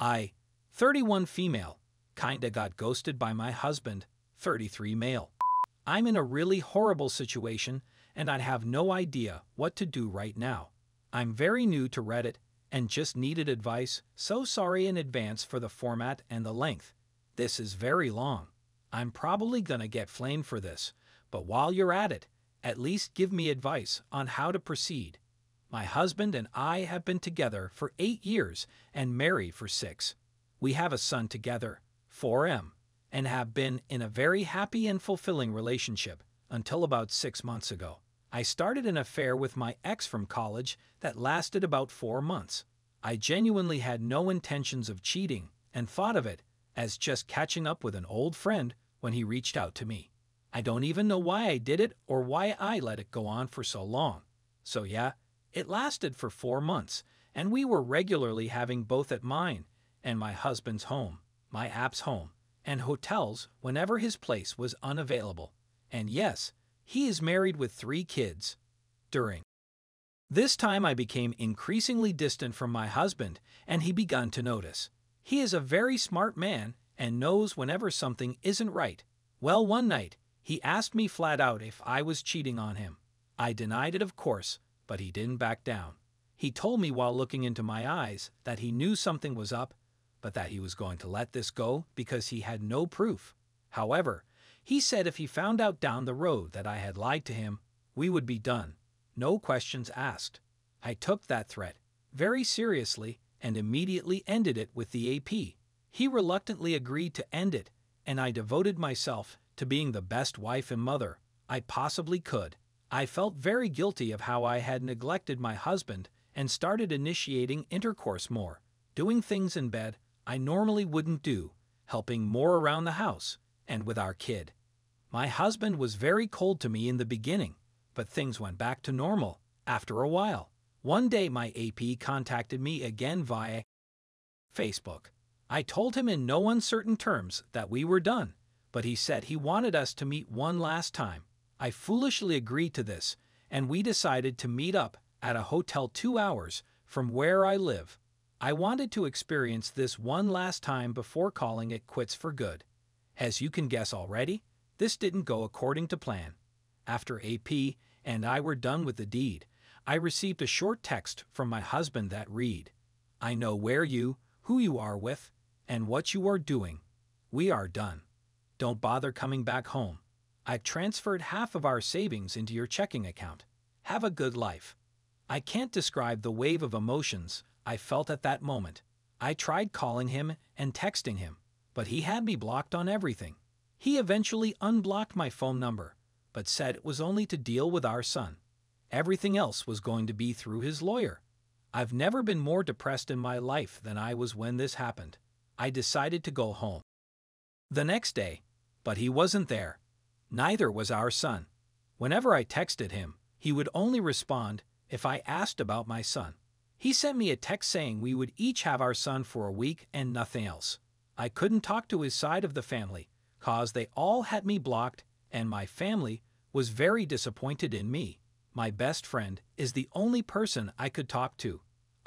I, 31 female, kinda got ghosted by my husband, 33 male. I'm in a really horrible situation and I'd have no idea what to do right now. I'm very new to Reddit and just needed advice, so sorry in advance for the format and the length. This is very long. I'm probably gonna get flamed for this, but while you're at it, at least give me advice on how to proceed. My husband and I have been together for eight years and married for six. We have a son together, 4M, and have been in a very happy and fulfilling relationship until about six months ago. I started an affair with my ex from college that lasted about four months. I genuinely had no intentions of cheating and thought of it as just catching up with an old friend when he reached out to me. I don't even know why I did it or why I let it go on for so long. So, yeah, it lasted for four months, and we were regularly having both at mine and my husband's home, my app's home, and hotels whenever his place was unavailable. And yes, he is married with three kids. During this time, I became increasingly distant from my husband, and he began to notice. He is a very smart man and knows whenever something isn't right. Well, one night, he asked me flat out if I was cheating on him. I denied it, of course, but he didn't back down. He told me while looking into my eyes that he knew something was up, but that he was going to let this go because he had no proof. However, he said if he found out down the road that I had lied to him, we would be done. No questions asked. I took that threat very seriously and immediately ended it with the AP. He reluctantly agreed to end it, and I devoted myself to being the best wife and mother I possibly could. I felt very guilty of how I had neglected my husband and started initiating intercourse more, doing things in bed I normally wouldn't do, helping more around the house and with our kid. My husband was very cold to me in the beginning, but things went back to normal after a while. One day, my AP contacted me again via Facebook. I told him in no uncertain terms that we were done, but he said he wanted us to meet one last time I foolishly agreed to this, and we decided to meet up at a hotel two hours from where I live. I wanted to experience this one last time before calling it quits for good. As you can guess already, this didn't go according to plan. After AP and I were done with the deed, I received a short text from my husband that read, I know where you, who you are with, and what you are doing. We are done. Don't bother coming back home. I've transferred half of our savings into your checking account. Have a good life. I can't describe the wave of emotions I felt at that moment. I tried calling him and texting him, but he had me blocked on everything. He eventually unblocked my phone number, but said it was only to deal with our son. Everything else was going to be through his lawyer. I've never been more depressed in my life than I was when this happened. I decided to go home. The next day, but he wasn't there. Neither was our son. Whenever I texted him, he would only respond if I asked about my son. He sent me a text saying we would each have our son for a week and nothing else. I couldn't talk to his side of the family, cause they all had me blocked, and my family was very disappointed in me. My best friend is the only person I could talk to.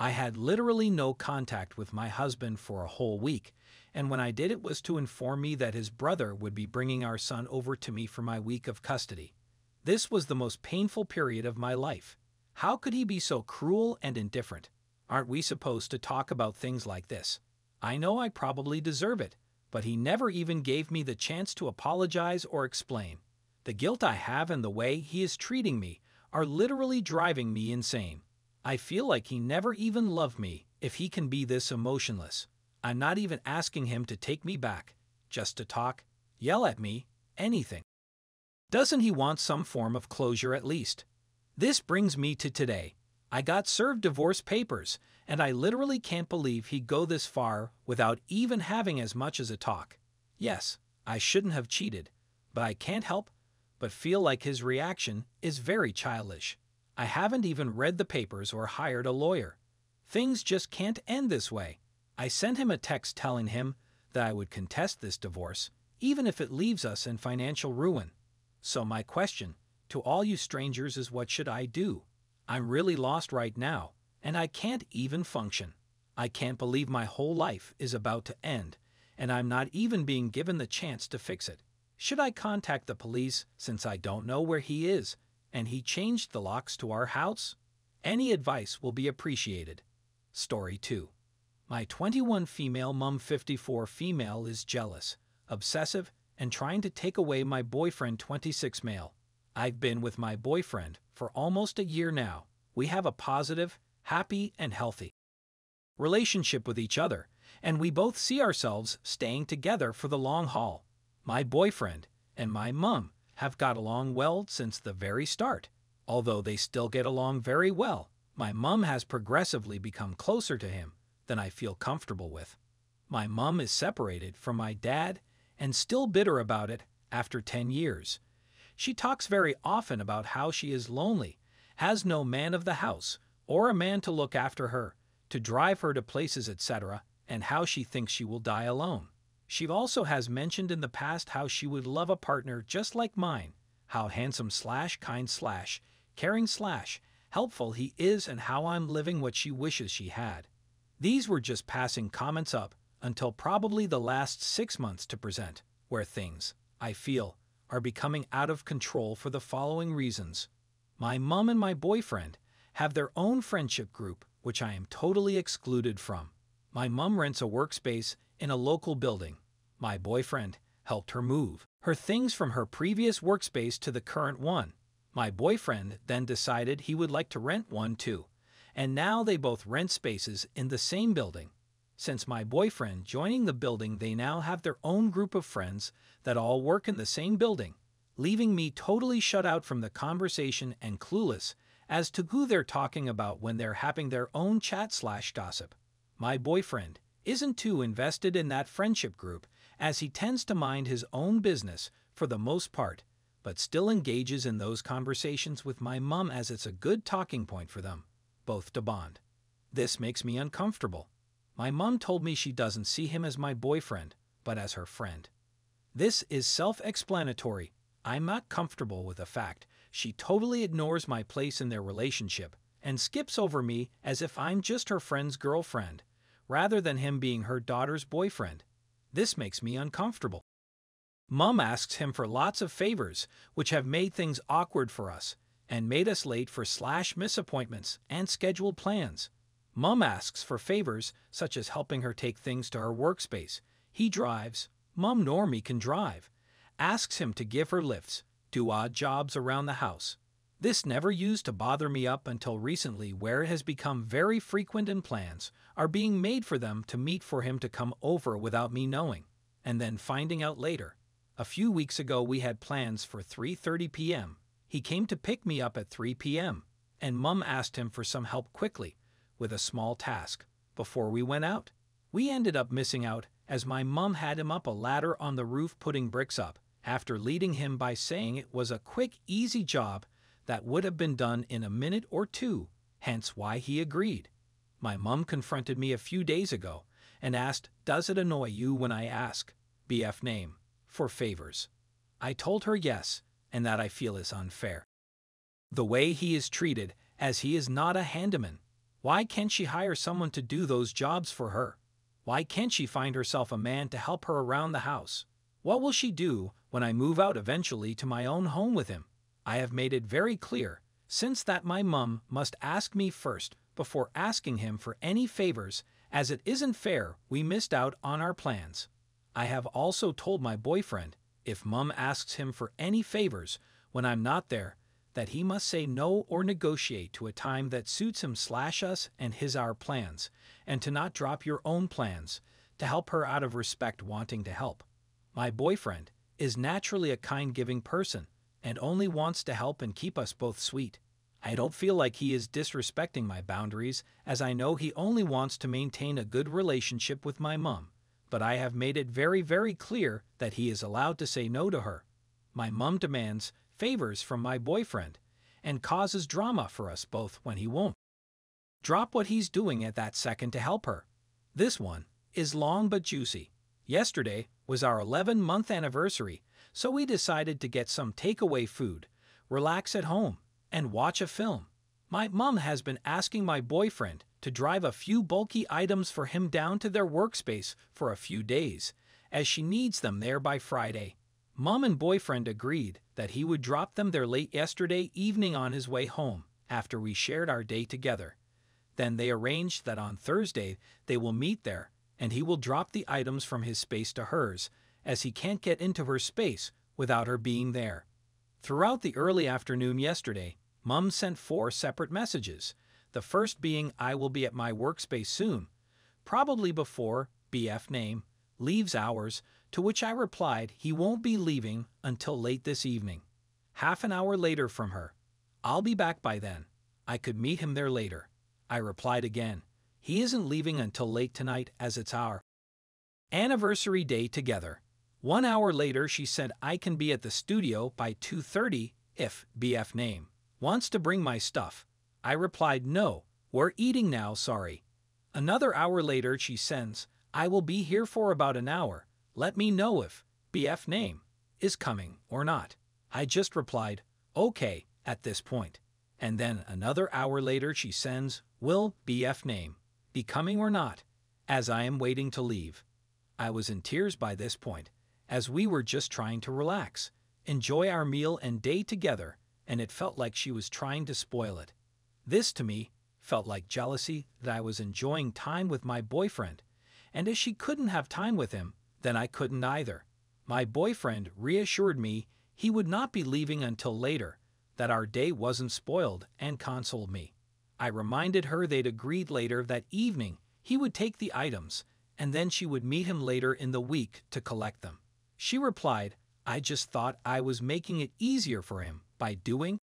I had literally no contact with my husband for a whole week, and when I did it was to inform me that his brother would be bringing our son over to me for my week of custody. This was the most painful period of my life. How could he be so cruel and indifferent? Aren't we supposed to talk about things like this? I know I probably deserve it, but he never even gave me the chance to apologize or explain. The guilt I have and the way he is treating me are literally driving me insane. I feel like he never even loved me if he can be this emotionless. I'm not even asking him to take me back, just to talk, yell at me, anything. Doesn't he want some form of closure at least? This brings me to today. I got served divorce papers, and I literally can't believe he'd go this far without even having as much as a talk. Yes, I shouldn't have cheated, but I can't help but feel like his reaction is very childish. I haven't even read the papers or hired a lawyer. Things just can't end this way. I sent him a text telling him that I would contest this divorce, even if it leaves us in financial ruin. So, my question to all you strangers is what should I do? I'm really lost right now, and I can't even function. I can't believe my whole life is about to end, and I'm not even being given the chance to fix it. Should I contact the police since I don't know where he is and he changed the locks to our house? Any advice will be appreciated. Story 2. My 21 female mum 54 female is jealous, obsessive, and trying to take away my boyfriend 26 male. I've been with my boyfriend for almost a year now. We have a positive, happy, and healthy relationship with each other, and we both see ourselves staying together for the long haul. My boyfriend and my mum have got along well since the very start, although they still get along very well. My mum has progressively become closer to him than I feel comfortable with. My mum is separated from my dad and still bitter about it after 10 years. She talks very often about how she is lonely, has no man of the house, or a man to look after her, to drive her to places, etc., and how she thinks she will die alone. She also has mentioned in the past how she would love a partner just like mine, how handsome slash kind slash caring slash helpful he is and how I'm living what she wishes she had. These were just passing comments up until probably the last six months to present, where things, I feel, are becoming out of control for the following reasons. My mum and my boyfriend have their own friendship group, which I am totally excluded from. My mum rents a workspace in a local building, my boyfriend, helped her move her things from her previous workspace to the current one. My boyfriend then decided he would like to rent one too, and now they both rent spaces in the same building. Since my boyfriend joining the building, they now have their own group of friends that all work in the same building, leaving me totally shut out from the conversation and clueless as to who they're talking about when they're having their own chat slash gossip. My boyfriend, isn't too invested in that friendship group as he tends to mind his own business for the most part, but still engages in those conversations with my mum as it's a good talking point for them, both to bond. This makes me uncomfortable. My mum told me she doesn't see him as my boyfriend, but as her friend. This is self-explanatory. I'm not comfortable with the fact she totally ignores my place in their relationship and skips over me as if I'm just her friend's girlfriend rather than him being her daughter's boyfriend. This makes me uncomfortable. Mum asks him for lots of favors, which have made things awkward for us and made us late for slash misappointments and scheduled plans. Mum asks for favors such as helping her take things to her workspace. He drives. Mum Normie can drive. Asks him to give her lifts, do odd jobs around the house. This never used to bother me up until recently, where it has become very frequent and plans are being made for them to meet for him to come over without me knowing, and then finding out later. A few weeks ago we had plans for 3.30 p.m. He came to pick me up at 3 p.m., and Mum asked him for some help quickly, with a small task, before we went out. We ended up missing out, as my mum had him up a ladder on the roof putting bricks up, after leading him by saying it was a quick, easy job that would have been done in a minute or two, hence why he agreed. My mum confronted me a few days ago and asked, Does it annoy you when I ask, BF name, for favors? I told her yes, and that I feel is unfair. The way he is treated, as he is not a handyman, why can't she hire someone to do those jobs for her? Why can't she find herself a man to help her around the house? What will she do when I move out eventually to my own home with him? I have made it very clear, since that my mum must ask me first before asking him for any favors, as it isn't fair we missed out on our plans. I have also told my boyfriend, if mum asks him for any favors when I'm not there, that he must say no or negotiate to a time that suits him slash us and his our plans, and to not drop your own plans, to help her out of respect wanting to help. My boyfriend is naturally a kind-giving person, and only wants to help and keep us both sweet. I don't feel like he is disrespecting my boundaries, as I know he only wants to maintain a good relationship with my mom. but I have made it very, very clear that he is allowed to say no to her. My mom demands favors from my boyfriend and causes drama for us both when he won't. Drop what he's doing at that second to help her. This one is long but juicy. Yesterday was our 11 month anniversary, so we decided to get some takeaway food, relax at home, and watch a film. My mum has been asking my boyfriend to drive a few bulky items for him down to their workspace for a few days, as she needs them there by Friday. Mom and boyfriend agreed that he would drop them there late yesterday evening on his way home after we shared our day together. Then they arranged that on Thursday they will meet there and he will drop the items from his space to hers as he can't get into her space without her being there. Throughout the early afternoon yesterday, Mum sent four separate messages, the first being I will be at my workspace soon, probably before BF name leaves hours, to which I replied he won't be leaving until late this evening. Half an hour later from her, I'll be back by then. I could meet him there later. I replied again, he isn't leaving until late tonight as it's our anniversary day together. One hour later, she said I can be at the studio by 2.30 if BF name wants to bring my stuff. I replied no, we're eating now, sorry. Another hour later, she sends, I will be here for about an hour. Let me know if BF name is coming or not. I just replied, okay, at this point. And then another hour later, she sends, will BF name be coming or not, as I am waiting to leave. I was in tears by this point as we were just trying to relax, enjoy our meal and day together, and it felt like she was trying to spoil it. This, to me, felt like jealousy that I was enjoying time with my boyfriend, and as she couldn't have time with him, then I couldn't either. My boyfriend reassured me he would not be leaving until later, that our day wasn't spoiled, and consoled me. I reminded her they'd agreed later that evening he would take the items, and then she would meet him later in the week to collect them. She replied, I just thought I was making it easier for him by doing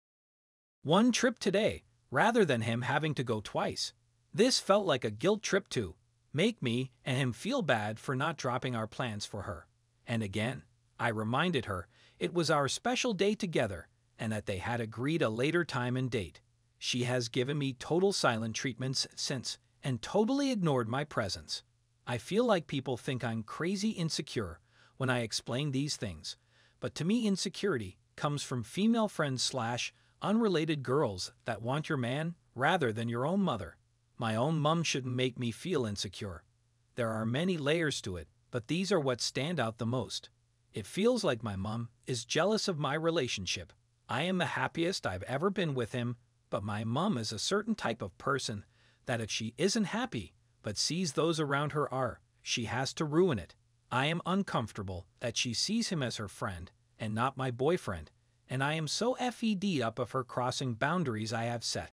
one trip today rather than him having to go twice. This felt like a guilt trip to make me and him feel bad for not dropping our plans for her. And again, I reminded her it was our special day together and that they had agreed a later time and date. She has given me total silent treatments since and totally ignored my presence. I feel like people think I'm crazy insecure when I explain these things, but to me insecurity comes from female friends slash unrelated girls that want your man rather than your own mother. My own mum shouldn't make me feel insecure. There are many layers to it, but these are what stand out the most. It feels like my mum is jealous of my relationship. I am the happiest I've ever been with him, but my mum is a certain type of person that if she isn't happy but sees those around her are, she has to ruin it. I am uncomfortable that she sees him as her friend and not my boyfriend, and I am so FED up of her crossing boundaries I have set.